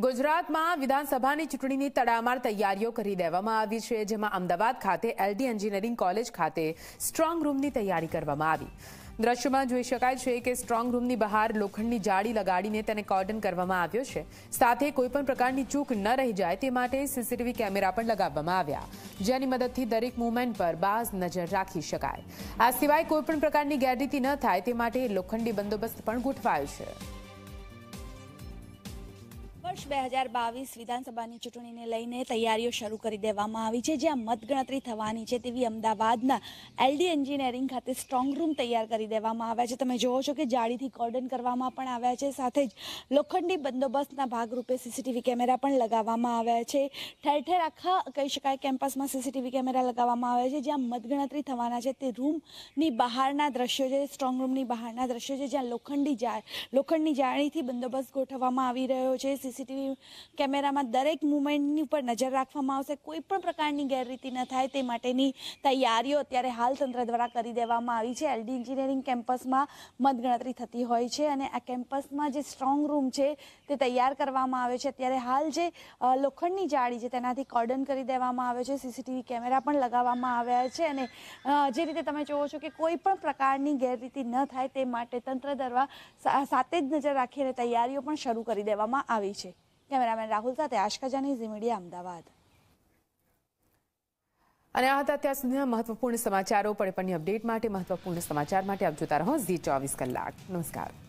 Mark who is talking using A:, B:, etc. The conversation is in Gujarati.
A: ગુજરાતમાં વિધાનસભાની ચૂંટણીની તડામાર તૈયારીઓ કરી દેવામાં આવી છે જેમાં અમદાવાદ ખાતે એલડી એન્જિનિયરિંગ કોલેજ ખાતે સ્ટ્રોંગ રૂમની તૈયારી કરવામાં આવી દ્રશ્યમાં જોઈ શકાય છે કે સ્ટ્રોંગ રૂમની બહાર લોખંડની જાળી લગાડીને તેને કોર્ડન કરવામાં આવ્યો છે સાથે કોઈપણ પ્રકારની ચૂક ન રહી જાય તે માટે સીસીટીવી કેમેરા પણ લગાવવામાં આવ્યા જેની મદદથી દરેક મુવમેન્ટ પર બાજ નજર રાખી શકાય આ સિવાય કોઈપણ પ્રકારની ગેરરીતિ ન થાય તે માટે લોખંડી બંદોબસ્ત પણ ગોઠવાયો છે
B: વર્ષ બે હજાર બાવીસ વિધાનસભાની ચૂંટણીને લઈને તૈયારીઓ શરૂ કરી દેવામાં આવી છે જ્યાં મતગણતરી થવાની છે તેવી અમદાવાદના એલડી એન્જિનિયરિંગ ખાતે સ્ટ્રોંગ રૂમ તૈયાર કરી દેવામાં આવ્યા છે તમે જુઓ છો કે જાળીથી કોર્ડન કરવામાં પણ આવ્યા છે સાથે જ લોખંડી બંદોબસ્તના ભાગરૂપે સીસીટીવી કેમેરા પણ લગાવવામાં આવ્યા છે ઠેર ઠેર આખા કહી શકાય કેમ્પસમાં સીસીટીવી કેમેરા લગાવવામાં આવ્યા છે જ્યાં મતગણતરી થવાના છે તે રૂમની બહારના દ્રશ્યો છે સ્ટ્રોંગ રૂમની બહારના દ્રશ્યો છે જ્યાં લોખંડી જાળ લોખંડની જાળીથી બંદોબસ્ત ગોઠવવામાં આવી રહ્યો છે સીસી સીસીટીવી કેમેરામાં દરેક મુવમેન્ટની ઉપર નજર રાખવામાં આવશે કોઈ પણ પ્રકારની ગેરરીતિ ન થાય તે માટેની તૈયારીઓ અત્યારે હાલ તંત્ર દ્વારા કરી દેવામાં આવી છે એલડી એન્જિનિયરિંગ કેમ્પસમાં મતગણતરી થતી હોય છે અને આ કેમ્પસમાં જે સ્ટ્રોંગ રૂમ છે તે તૈયાર કરવામાં આવે છે અત્યારે હાલ જે લોખંડની જાળી છે તેનાથી કોર્ડન કરી દેવામાં આવે છે સીસીટીવી કેમેરા પણ લગાવવામાં આવ્યા છે અને જે રીતે તમે જોવો છો કે કોઈ પણ પ્રકારની ગેરરીતિ ન થાય તે માટે તંત્ર દ્વારા સાથે જ નજર રાખીને તૈયારીઓ પણ શરૂ કરી દેવામાં આવી છે કેમેરામેન રાહુલ સાથે આશકાજાની ઝી મીડિયા અમદાવાદ
A: અને આ હતા અત્યાર સુધીના મહત્વપૂર્ણ સમાચારો પડે પણની અપડેટ માટે મહત્વપૂર્ણ સમાચાર માટે આપ જોતા રહો ઝી ચોવીસ કલાક નમસ્કાર